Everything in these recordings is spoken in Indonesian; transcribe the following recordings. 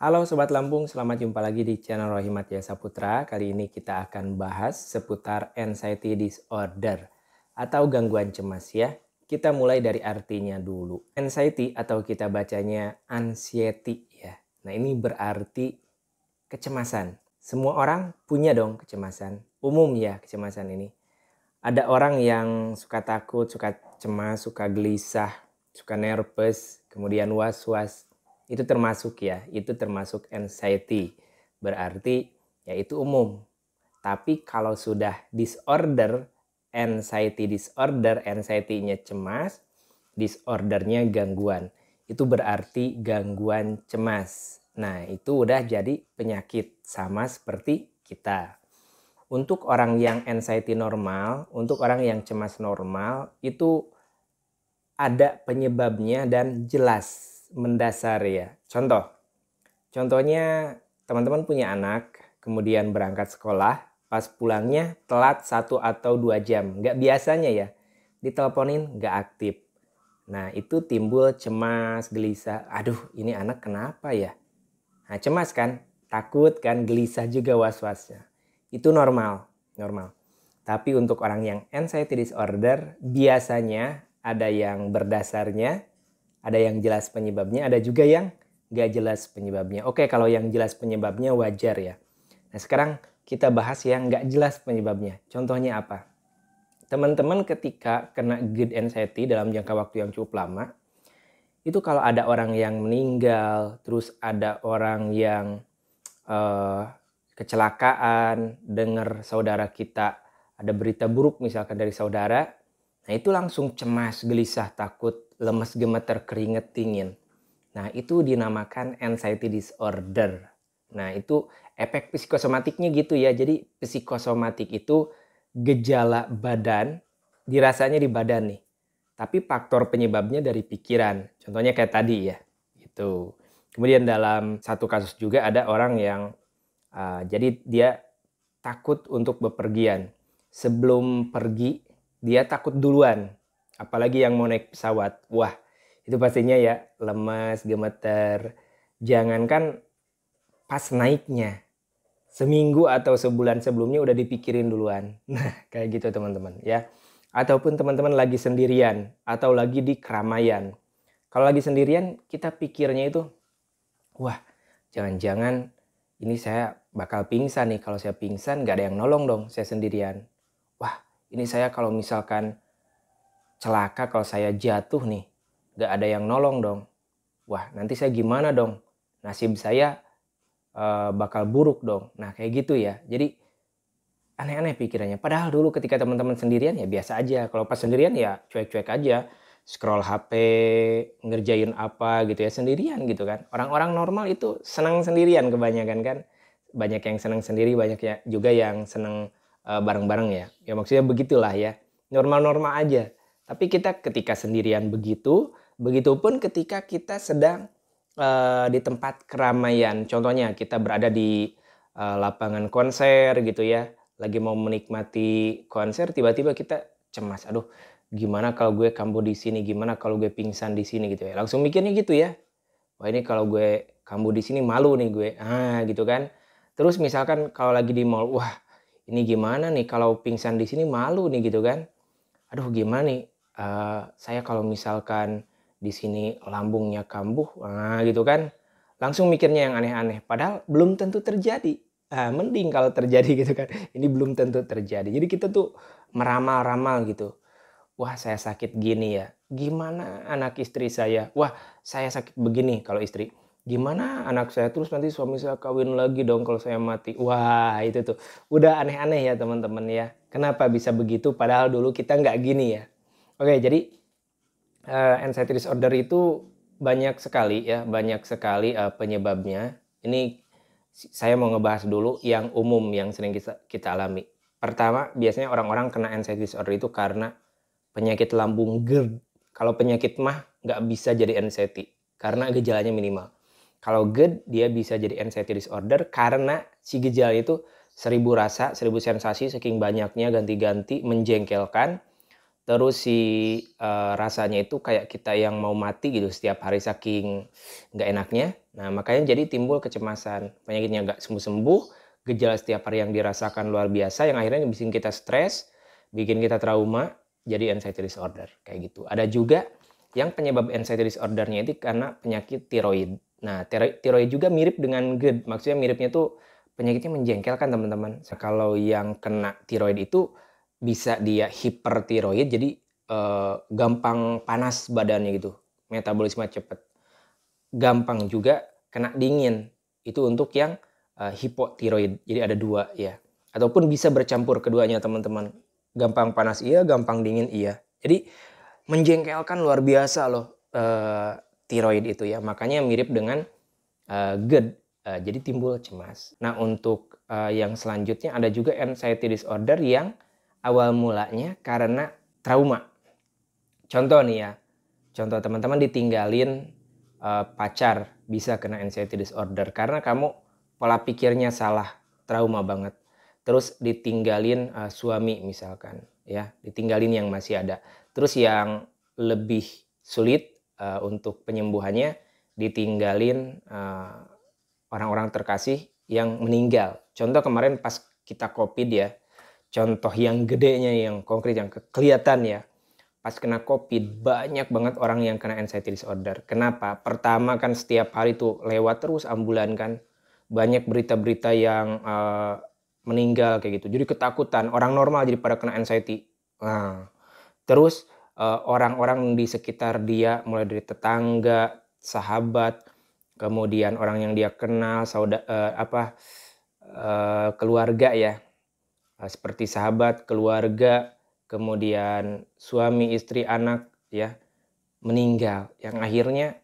Halo Sobat Lampung, selamat jumpa lagi di channel Rohimat Yasa Putra. Kali ini kita akan bahas seputar anxiety disorder atau gangguan cemas ya. Kita mulai dari artinya dulu. Anxiety atau kita bacanya anxiety ya. Nah ini berarti kecemasan. Semua orang punya dong kecemasan. Umum ya kecemasan ini. Ada orang yang suka takut, suka cemas, suka gelisah, suka nervous, kemudian was-was, itu termasuk ya, itu termasuk anxiety. Berarti yaitu umum. Tapi kalau sudah disorder, anxiety disorder, anxiety-nya cemas, disordernya gangguan. Itu berarti gangguan cemas. Nah, itu udah jadi penyakit sama seperti kita. Untuk orang yang anxiety normal, untuk orang yang cemas normal, itu ada penyebabnya dan jelas mendasar ya. Contoh, contohnya teman-teman punya anak, kemudian berangkat sekolah, pas pulangnya telat satu atau dua jam. Nggak biasanya ya, diteleponin nggak aktif. Nah itu timbul cemas, gelisah. Aduh ini anak kenapa ya? Nah cemas kan, takut kan, gelisah juga was-wasnya. Itu normal, normal. Tapi untuk orang yang anxiety disorder, biasanya ada yang berdasarnya, ada yang jelas penyebabnya, ada juga yang gak jelas penyebabnya. Oke, kalau yang jelas penyebabnya wajar ya. Nah sekarang kita bahas yang gak jelas penyebabnya. Contohnya apa? Teman-teman ketika kena good anxiety dalam jangka waktu yang cukup lama, itu kalau ada orang yang meninggal, terus ada orang yang uh, kecelakaan, dengar saudara kita ada berita buruk misalkan dari saudara, nah itu langsung cemas, gelisah, takut, lemes gemeter, keringet dingin. Nah, itu dinamakan anxiety disorder. Nah, itu efek psikosomatiknya gitu ya. Jadi, psikosomatik itu gejala badan dirasanya di badan nih. Tapi faktor penyebabnya dari pikiran. Contohnya kayak tadi ya. Gitu. Kemudian dalam satu kasus juga ada orang yang uh, jadi dia takut untuk bepergian. Sebelum pergi, dia takut duluan apalagi yang mau naik pesawat wah itu pastinya ya lemas gemeter jangankan pas naiknya seminggu atau sebulan sebelumnya udah dipikirin duluan nah kayak gitu teman-teman ya ataupun teman-teman lagi sendirian atau lagi di keramaian kalau lagi sendirian kita pikirnya itu wah jangan-jangan ini saya bakal pingsan nih kalau saya pingsan gak ada yang nolong dong saya sendirian wah ini saya kalau misalkan celaka kalau saya jatuh nih, gak ada yang nolong dong. Wah, nanti saya gimana dong? Nasib saya e, bakal buruk dong. Nah, kayak gitu ya. Jadi aneh-aneh pikirannya. Padahal dulu ketika teman-teman sendirian ya biasa aja. Kalau pas sendirian ya cuek-cuek aja. Scroll HP, ngerjain apa gitu ya sendirian gitu kan. Orang-orang normal itu senang sendirian kebanyakan kan. Banyak yang senang sendiri, banyak ya, juga yang senang eh, bareng -bareng ya. Ya maksudnya begitulah ya. Normal-normal aja. Tapi kita ketika sendirian begitu, begitu pun ketika kita sedang uh, di tempat keramaian. Contohnya kita berada di uh, lapangan konser gitu ya, lagi mau menikmati konser, tiba-tiba kita cemas. Aduh, gimana kalau gue kambuh di sini? Gimana kalau gue pingsan di sini gitu ya? Langsung mikirnya gitu ya. Wah ini kalau gue kambuh di sini malu nih gue. Ah gitu kan. Terus misalkan kalau lagi di mall, wah ini gimana nih kalau pingsan di sini malu nih gitu kan. Aduh gimana nih Eh, saya kalau misalkan di sini lambungnya kambuh, nah gitu kan, langsung mikirnya yang aneh-aneh. Padahal belum tentu terjadi. Uh, mending kalau terjadi gitu kan. Ini belum tentu terjadi. Jadi kita tuh meramal-ramal gitu. Wah saya sakit gini ya. Gimana anak istri saya? Wah saya sakit begini kalau istri. Gimana anak saya terus nanti suami saya kawin lagi dong kalau saya mati. Wah itu tuh udah aneh-aneh ya teman-teman ya. Kenapa bisa begitu padahal dulu kita nggak gini ya. Oke, jadi uh, eh, anxiety disorder itu banyak sekali ya, banyak sekali uh, penyebabnya. Ini saya mau ngebahas dulu yang umum yang sering kita, kita alami. Pertama, biasanya orang-orang kena anxiety disorder itu karena penyakit lambung GERD. Kalau penyakit mah nggak bisa jadi anxiety karena gejalanya minimal. Kalau GERD dia bisa jadi anxiety disorder karena si gejala itu seribu rasa, seribu sensasi, saking banyaknya ganti-ganti menjengkelkan terus si uh, rasanya itu kayak kita yang mau mati gitu setiap hari saking nggak enaknya nah makanya jadi timbul kecemasan penyakitnya nggak sembuh sembuh gejala setiap hari yang dirasakan luar biasa yang akhirnya bikin kita stres bikin kita trauma jadi anxiety disorder kayak gitu ada juga yang penyebab anxiety disordernya itu karena penyakit tiroid nah tiroid juga mirip dengan GERD maksudnya miripnya tuh penyakitnya menjengkelkan teman-teman kalau yang kena tiroid itu bisa dia hipertiroid jadi uh, gampang panas badannya gitu metabolisme cepet gampang juga kena dingin itu untuk yang uh, hipotiroid jadi ada dua ya ataupun bisa bercampur keduanya teman-teman gampang panas iya gampang dingin iya jadi menjengkelkan luar biasa loh uh, tiroid itu ya makanya mirip dengan uh, GERD uh, jadi timbul cemas nah untuk uh, yang selanjutnya ada juga anxiety disorder yang awal mulanya karena trauma. Contoh nih ya, contoh teman-teman ditinggalin uh, pacar bisa kena anxiety disorder karena kamu pola pikirnya salah, trauma banget. Terus ditinggalin uh, suami misalkan, ya, ditinggalin yang masih ada. Terus yang lebih sulit uh, untuk penyembuhannya ditinggalin orang-orang uh, terkasih yang meninggal. Contoh kemarin pas kita COVID ya, Contoh yang gedenya, yang konkret, yang kelihatan ya. Pas kena COVID, banyak banget orang yang kena anxiety disorder. Kenapa? Pertama kan setiap hari tuh lewat terus ambulan kan. Banyak berita-berita yang uh, meninggal kayak gitu. Jadi ketakutan. Orang normal jadi pada kena anxiety. Nah, terus eh, orang-orang uh, di sekitar dia, mulai dari tetangga, sahabat, kemudian orang yang dia kenal, saudara, uh, eh, apa, uh, keluarga ya Ah, seperti sahabat, keluarga, kemudian suami, istri, anak ya meninggal yang akhirnya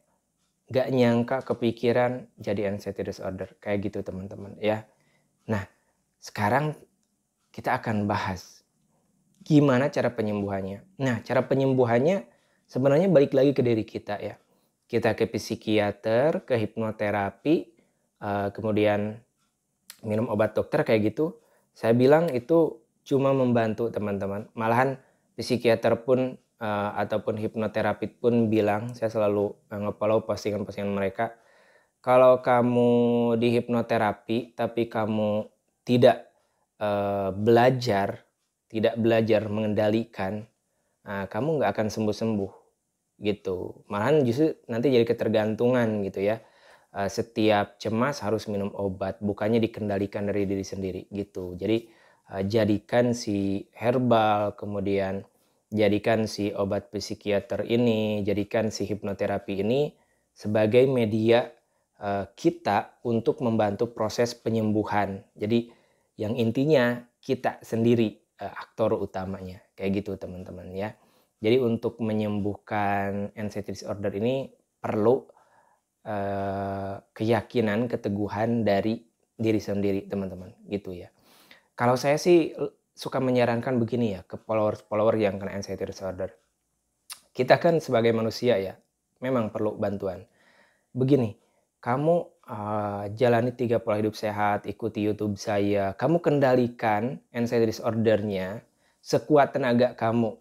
gak nyangka kepikiran jadi anxiety disorder kayak gitu teman-teman ya. Nah sekarang kita akan bahas gimana cara penyembuhannya. Nah cara penyembuhannya sebenarnya balik lagi ke diri kita ya. Kita ke psikiater, ke hipnoterapi, eh, kemudian minum obat dokter kayak gitu saya bilang itu cuma membantu teman-teman. Malahan psikiater pun uh, ataupun hipnoterapi pun bilang, saya selalu uh, ngefollow postingan-postingan mereka. Kalau kamu di hipnoterapi tapi kamu tidak uh, belajar, tidak belajar mengendalikan, uh, kamu nggak akan sembuh-sembuh gitu. Malahan justru nanti jadi ketergantungan gitu ya Eh, setiap cemas harus minum obat, bukannya dikendalikan dari diri sendiri gitu. Jadi eh, jadikan si herbal, kemudian jadikan si obat psikiater ini, jadikan si hipnoterapi ini sebagai media eh, kita untuk membantu proses penyembuhan. Jadi yang intinya kita sendiri aktor utamanya kayak gitu teman-teman ya. Jadi untuk menyembuhkan anxiety disorder ini perlu Eh, keyakinan, keteguhan dari diri sendiri, teman-teman, gitu ya. Kalau saya sih eh, suka menyarankan begini ya ke follower-follower yang kena anxiety disorder. Kita kan sebagai manusia ya, memang perlu bantuan. Begini, kamu uh, jalani tiga pola hidup sehat, ikuti YouTube saya, kamu kendalikan anxiety disordernya sekuat tenaga kamu,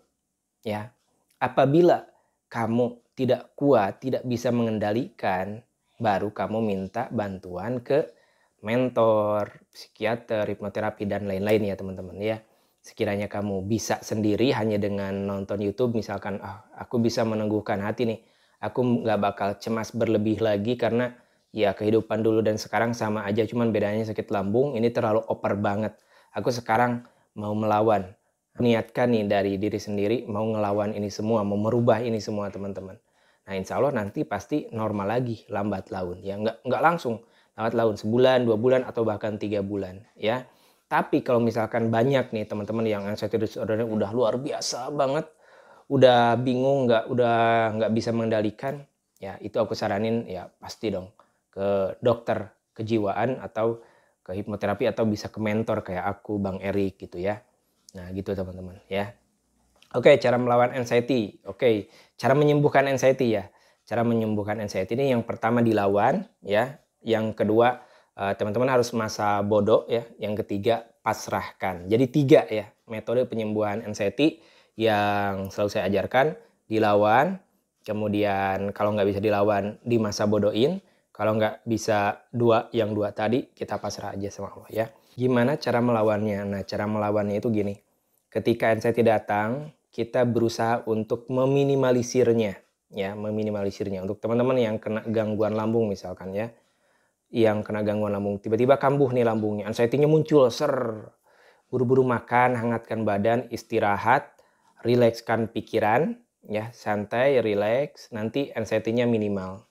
ya. Apabila kamu tidak kuat, tidak bisa mengendalikan, baru kamu minta bantuan ke mentor, psikiater, hipnoterapi dan lain-lain ya teman-teman ya. Sekiranya kamu bisa sendiri hanya dengan nonton YouTube misalkan ah aku bisa meneguhkan hati nih, aku nggak bakal cemas berlebih lagi karena ya kehidupan dulu dan sekarang sama aja cuman bedanya sakit lambung ini terlalu oper banget aku sekarang mau melawan niatkan nih dari diri sendiri mau ngelawan ini semua mau merubah ini semua teman-teman Nah insya Allah nanti pasti normal lagi lambat laun ya nggak nggak langsung lambat laun sebulan dua bulan atau bahkan tiga bulan ya. Tapi kalau misalkan banyak nih teman-teman yang anxiety disordernya udah luar biasa banget, udah bingung nggak udah nggak bisa mengendalikan, ya itu aku saranin ya pasti dong ke dokter kejiwaan atau ke hipnoterapi atau bisa ke mentor kayak aku Bang Erik gitu ya. Nah gitu teman-teman ya. Oke, okay, cara melawan anxiety. Oke, okay. cara menyembuhkan anxiety ya. Cara menyembuhkan anxiety ini yang pertama dilawan ya, yang kedua eh, teman-teman harus masa bodoh ya, yang ketiga pasrahkan. Jadi tiga ya metode penyembuhan anxiety yang selalu saya ajarkan dilawan, kemudian kalau nggak bisa dilawan di masa bodohin, kalau nggak bisa dua yang dua tadi kita pasrah aja sama Allah ya. Gimana cara melawannya? Nah cara melawannya itu gini, ketika anxiety datang kita berusaha untuk meminimalisirnya ya meminimalisirnya untuk teman-teman yang kena gangguan lambung misalkan ya yang kena gangguan lambung tiba-tiba kambuh nih lambungnya anxiety-nya muncul ser buru-buru makan hangatkan badan istirahat rilekskan pikiran ya santai relax nanti anxiety-nya minimal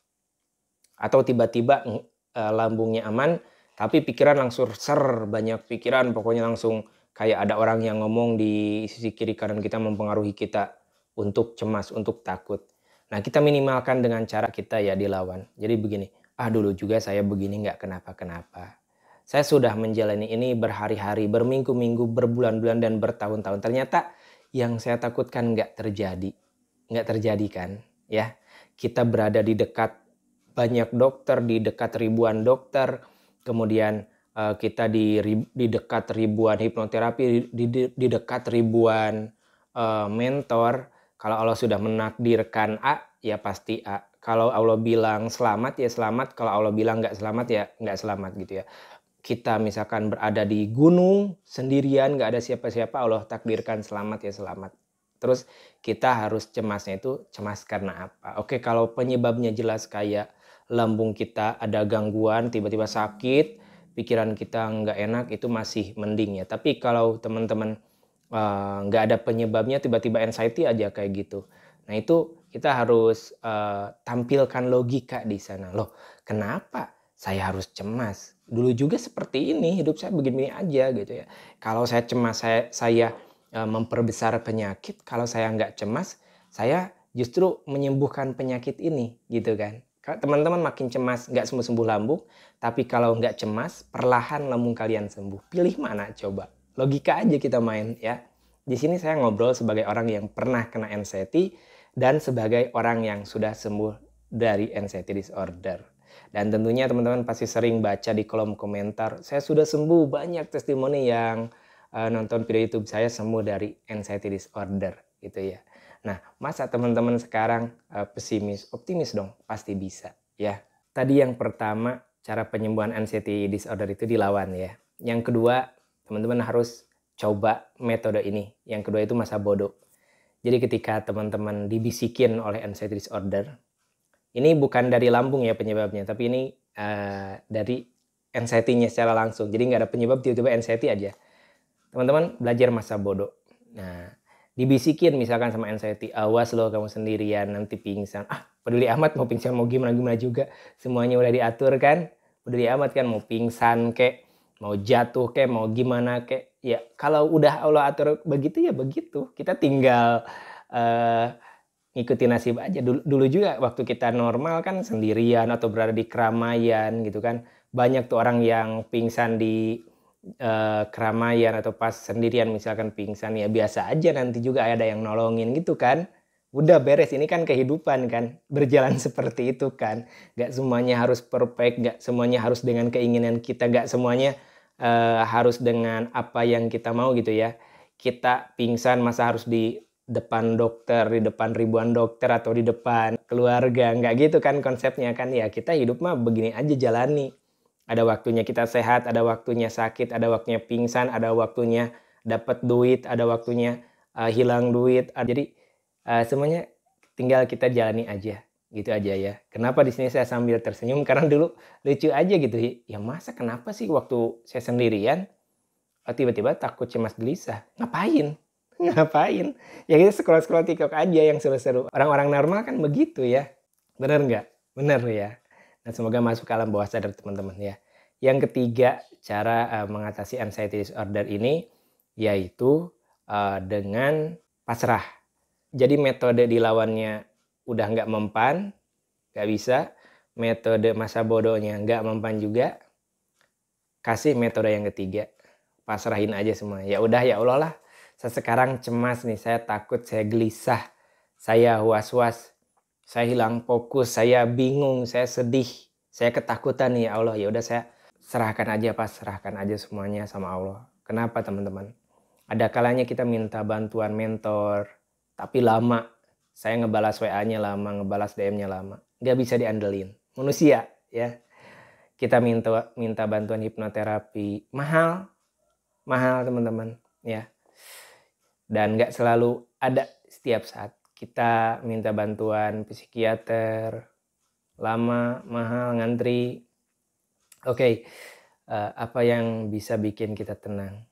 atau tiba-tiba eh, lambungnya aman tapi pikiran langsung ser banyak pikiran pokoknya langsung kayak ada orang yang ngomong di sisi kiri kanan kita mempengaruhi kita untuk cemas, untuk takut. Nah, kita minimalkan dengan cara kita ya dilawan. Jadi begini, ah dulu juga saya begini nggak kenapa-kenapa. Saya sudah menjalani ini berhari-hari, berminggu-minggu, berbulan-bulan, dan bertahun-tahun. Ternyata yang saya takutkan nggak terjadi. Nggak terjadi kan, ya. Kita berada di dekat banyak dokter, di dekat ribuan dokter, kemudian Eh, kita di di dekat ribuan hipnoterapi, di, di, di dekat ribuan uh, mentor. Kalau Allah sudah menakdirkan A, ya pasti A. Kalau Allah bilang selamat, ya selamat. Kalau Allah bilang nggak selamat, ya nggak selamat gitu ya. Kita misalkan berada di gunung sendirian, nggak ada siapa-siapa, Allah takdirkan selamat, ya selamat. Terus kita harus cemasnya itu cemas karena apa? Oke, kalau penyebabnya jelas kayak lambung kita ada gangguan, tiba-tiba sakit, pikiran kita nggak enak itu masih mending ya. Tapi kalau teman-teman uh, nggak ada penyebabnya tiba-tiba anxiety aja kayak gitu. Nah itu kita harus uh, tampilkan logika di sana. Loh kenapa saya harus cemas? Dulu juga seperti ini hidup saya begini aja gitu ya. Kalau saya cemas saya, saya uh, memperbesar penyakit. Kalau saya nggak cemas saya justru menyembuhkan penyakit ini gitu kan teman-teman makin cemas nggak sembuh-sembuh lambung, tapi kalau nggak cemas, perlahan lambung kalian sembuh. Pilih mana coba? Logika aja kita main ya. Di sini saya ngobrol sebagai orang yang pernah kena anxiety dan sebagai orang yang sudah sembuh dari anxiety disorder. Dan tentunya teman-teman pasti sering baca di kolom komentar, saya sudah sembuh banyak testimoni yang uh, nonton video YouTube saya sembuh dari anxiety disorder gitu ya. Nah, masa teman-teman sekarang uh, pesimis, optimis dong, pasti bisa ya. Tadi yang pertama cara penyembuhan anxiety disorder itu dilawan ya. Yang kedua, teman-teman harus coba metode ini. Yang kedua itu masa bodoh. Jadi ketika teman-teman dibisikin oleh anxiety disorder, ini bukan dari lambung ya penyebabnya, tapi ini uh, dari anxiety-nya secara langsung. Jadi nggak ada penyebab tiba-tiba anxiety aja. Teman-teman belajar masa bodoh. Nah, dibisikin misalkan sama anxiety awas loh kamu sendirian nanti pingsan ah peduli amat mau pingsan mau gimana gimana juga semuanya udah diatur kan peduli amat kan mau pingsan kek mau jatuh kek mau gimana kek ya kalau udah Allah atur begitu ya begitu kita tinggal uh, ngikutin nasib aja dulu, dulu juga waktu kita normal kan sendirian atau berada di keramaian gitu kan banyak tuh orang yang pingsan di Eh, keramaian atau pas sendirian misalkan pingsan ya biasa aja nanti juga ada yang nolongin gitu kan udah beres ini kan kehidupan kan berjalan seperti itu kan gak semuanya harus perfect gak semuanya harus dengan keinginan kita gak semuanya uh, harus dengan apa yang kita mau gitu ya kita pingsan masa harus di depan dokter di depan ribuan dokter atau di depan keluarga nggak gitu kan konsepnya kan ya kita hidup mah begini aja jalani ada waktunya kita sehat, ada waktunya sakit, ada waktunya pingsan, ada waktunya dapat duit, ada waktunya uh, hilang duit. Jadi uh, semuanya tinggal kita jalani aja gitu aja ya. Kenapa di sini saya sambil tersenyum? Karena dulu lucu aja gitu. Ya masa kenapa sih waktu saya sendirian eh, tiba-tiba takut cemas gelisah? Ngapain? Ngapain? Ya kita sekolah-sekolah TikTok aja yang seru-seru. Orang-orang normal kan begitu ya. Bener nggak? Bener ya. Dan semoga masuk ke alam bawah sadar teman-teman ya. Yang ketiga cara uh, mengatasi anxiety disorder ini yaitu uh, dengan pasrah. Jadi metode dilawannya udah nggak mempan, nggak bisa. Metode masa bodohnya nggak mempan juga. Kasih metode yang ketiga, pasrahin aja semua. Ya udah ya Allah lah. Saya sekarang cemas nih, saya takut, saya gelisah, saya was-was saya hilang fokus, saya bingung, saya sedih, saya ketakutan nih ya Allah. Ya udah saya serahkan aja pas serahkan aja semuanya sama Allah. Kenapa teman-teman? Ada kalanya kita minta bantuan mentor, tapi lama. Saya ngebalas WA-nya lama, ngebalas DM-nya lama. Gak bisa diandelin. Manusia ya. Kita minta minta bantuan hipnoterapi mahal, mahal teman-teman ya. Dan gak selalu ada setiap saat kita minta bantuan psikiater lama mahal ngantri oke okay. uh, eh, apa yang bisa bikin kita tenang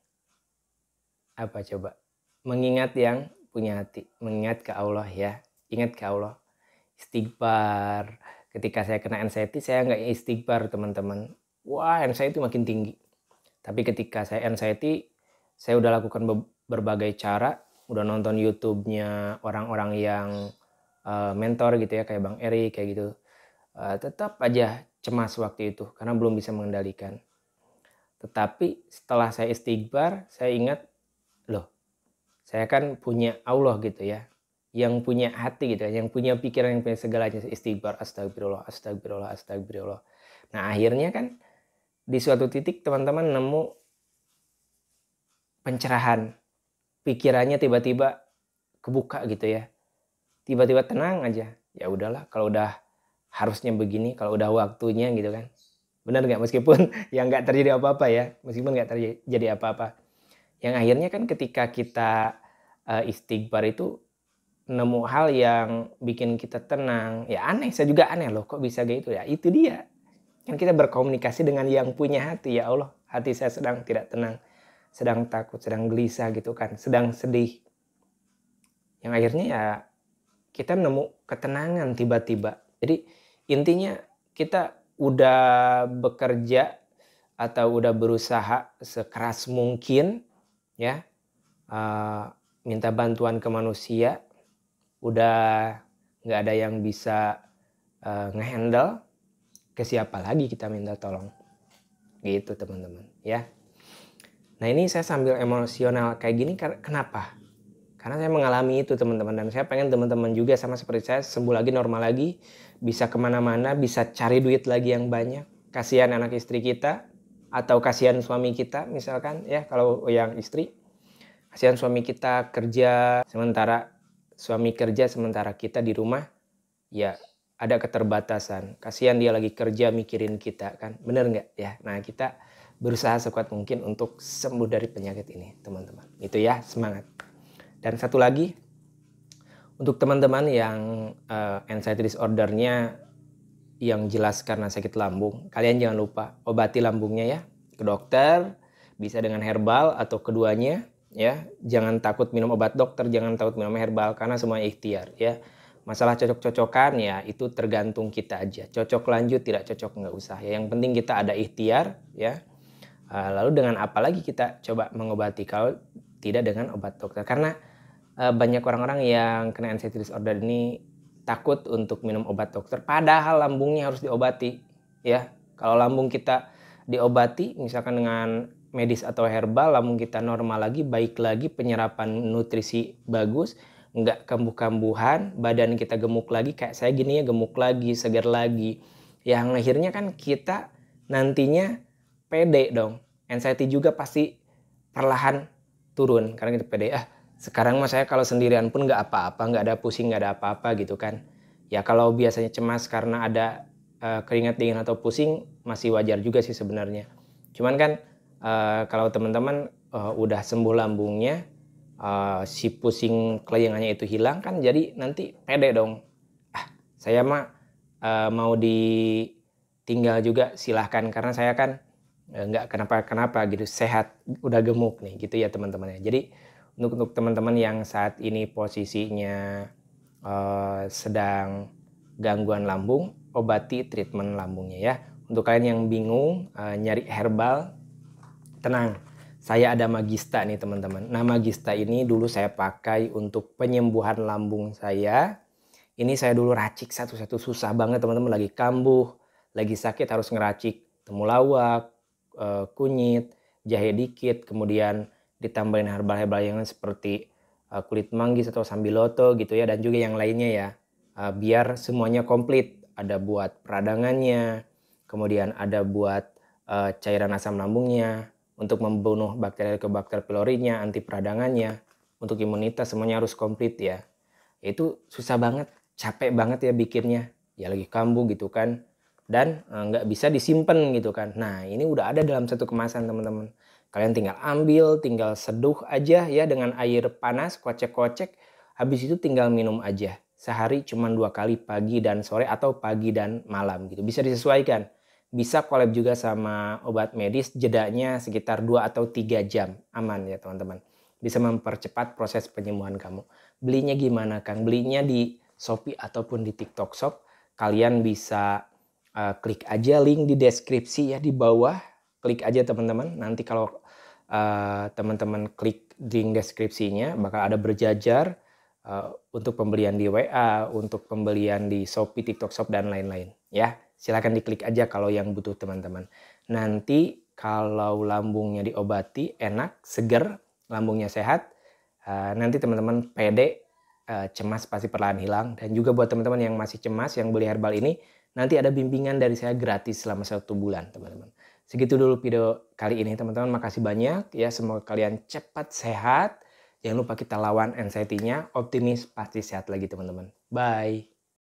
apa coba mengingat yang punya hati mengingat ke Allah ya ingat ke Allah istighfar ketika saya kena anxiety saya nggak istighfar teman-teman wah anxiety makin tinggi tapi ketika saya anxiety saya udah lakukan berbagai cara udah nonton YouTube-nya orang-orang yang uh, mentor gitu ya kayak Bang Erik kayak gitu uh, tetap aja cemas waktu itu karena belum bisa mengendalikan tetapi setelah saya istighfar saya ingat loh saya kan punya Allah gitu ya yang punya hati gitu ya, yang punya pikiran yang punya segalanya istighfar astagfirullah astagfirullah astagfirullah nah akhirnya kan di suatu titik teman-teman nemu pencerahan pikirannya tiba-tiba kebuka gitu ya tiba-tiba tenang aja ya udahlah kalau udah harusnya begini kalau udah waktunya gitu kan benar nggak meskipun yang nggak terjadi apa-apa ya meskipun nggak terjadi apa-apa yang akhirnya kan ketika kita uh, istighfar itu nemu hal yang bikin kita tenang ya aneh saya juga aneh loh kok bisa gitu ya itu dia kan kita berkomunikasi dengan yang punya hati ya Allah hati saya sedang tidak tenang sedang takut, sedang gelisah gitu kan, sedang sedih. Yang akhirnya ya kita nemu ketenangan tiba-tiba. Jadi intinya kita udah bekerja atau udah berusaha sekeras mungkin ya eh, minta bantuan ke manusia udah nggak ada yang bisa eh, ngehandle ke siapa lagi kita minta tolong gitu teman-teman ya Nah ini saya sambil emosional kayak gini kenapa? Karena saya mengalami itu teman-teman dan saya pengen teman-teman juga sama seperti saya sembuh lagi normal lagi, bisa kemana-mana, bisa cari duit lagi yang banyak. Kasihan anak istri kita atau kasihan suami kita misalkan ya kalau yang istri. Kasihan suami kita kerja sementara suami kerja sementara kita di rumah ya ada keterbatasan. Kasihan dia lagi kerja mikirin kita kan. Bener nggak ya? Nah kita berusaha sekuat mungkin untuk sembuh dari penyakit ini, teman-teman. Itu ya, semangat. Dan satu lagi, untuk teman-teman yang uh, anxiety disordernya yang jelas karena sakit lambung, kalian jangan lupa obati lambungnya ya ke dokter, bisa dengan herbal atau keduanya ya. Jangan takut minum obat dokter, jangan takut minum herbal karena semua ikhtiar ya. Masalah cocok-cocokan ya itu tergantung kita aja. Cocok lanjut, tidak cocok nggak usah ya. Yang penting kita ada ikhtiar ya Eh, lalu dengan apa lagi kita coba mengobati kalau tidak dengan obat dokter karena eh, banyak orang-orang yang kena anxiety disorder ini takut untuk minum obat dokter padahal lambungnya harus diobati ya kalau lambung kita diobati misalkan dengan medis atau herbal lambung kita normal lagi baik lagi penyerapan nutrisi bagus nggak kambuh-kambuhan badan kita gemuk lagi kayak saya gini ya gemuk lagi segar lagi yang akhirnya kan kita nantinya pede dong anxiety juga pasti perlahan turun karena kita gitu, pede ah sekarang mah saya kalau sendirian pun nggak apa-apa nggak ada pusing nggak ada apa-apa gitu kan ya kalau biasanya cemas karena ada uh, keringat dingin atau pusing masih wajar juga sih sebenarnya cuman kan uh, kalau teman-teman uh, udah sembuh lambungnya uh, si pusing kelayangannya itu hilang kan jadi nanti pede dong ah saya mah uh, mau ditinggal juga silahkan karena saya kan Eh, nggak kenapa-kenapa gitu sehat udah gemuk nih gitu ya teman-teman ya jadi untuk untuk teman-teman yang saat ini posisinya uh, sedang gangguan lambung obati treatment lambungnya ya untuk kalian yang bingung uh, nyari herbal tenang saya ada magista nih teman-teman nah magista ini dulu saya pakai untuk penyembuhan lambung saya ini saya dulu racik satu-satu susah banget teman-teman lagi kambuh lagi sakit harus ngeracik temulawak uh, kunyit, jahe dikit, kemudian ditambahin herbal-herbal yang lain seperti uh, kulit manggis atau sambiloto gitu ya dan juga yang lainnya ya. Uh, biar semuanya komplit. Ada buat peradangannya, kemudian ada buat uh, cairan asam lambungnya untuk membunuh bakteri ke bakteri pilorinya, anti peradangannya, untuk imunitas semuanya harus komplit ya. Itu susah banget, capek banget ya bikinnya. Ya lagi kambuh gitu kan dan eh, nggak bisa disimpan gitu kan. Nah ini udah ada dalam satu kemasan teman-teman. Kalian tinggal ambil, tinggal seduh aja ya dengan air panas, kocek-kocek. Habis itu tinggal minum aja. Sehari cuma dua kali pagi dan sore atau pagi dan malam gitu. Bisa disesuaikan. Bisa collab juga sama obat medis, jedanya sekitar 2 atau 3 jam. Aman ya teman-teman. Bisa mempercepat proses penyembuhan kamu. Belinya gimana Kang? Belinya di Shopee ataupun di TikTok Shop. Kalian bisa uh, klik aja link di deskripsi ya di bawah. Klik aja teman-teman. Nanti kalau uh, teman-teman klik link deskripsinya bakal ada berjajar uh, untuk pembelian di WA, untuk pembelian di Shopee, TikTok Shop dan lain-lain ya. Silahkan diklik aja kalau yang butuh teman-teman. Nanti kalau lambungnya diobati enak, seger, lambungnya sehat, uh, nanti teman-teman pede, uh, cemas pasti perlahan hilang dan juga buat teman-teman yang masih cemas yang beli herbal ini Nanti ada bimbingan dari saya gratis selama satu bulan, teman-teman. Segitu dulu video kali ini, teman-teman. Makasih banyak ya. Semoga kalian cepat sehat. Jangan lupa kita lawan anxiety-nya. Optimis pasti sehat lagi, teman-teman. Bye.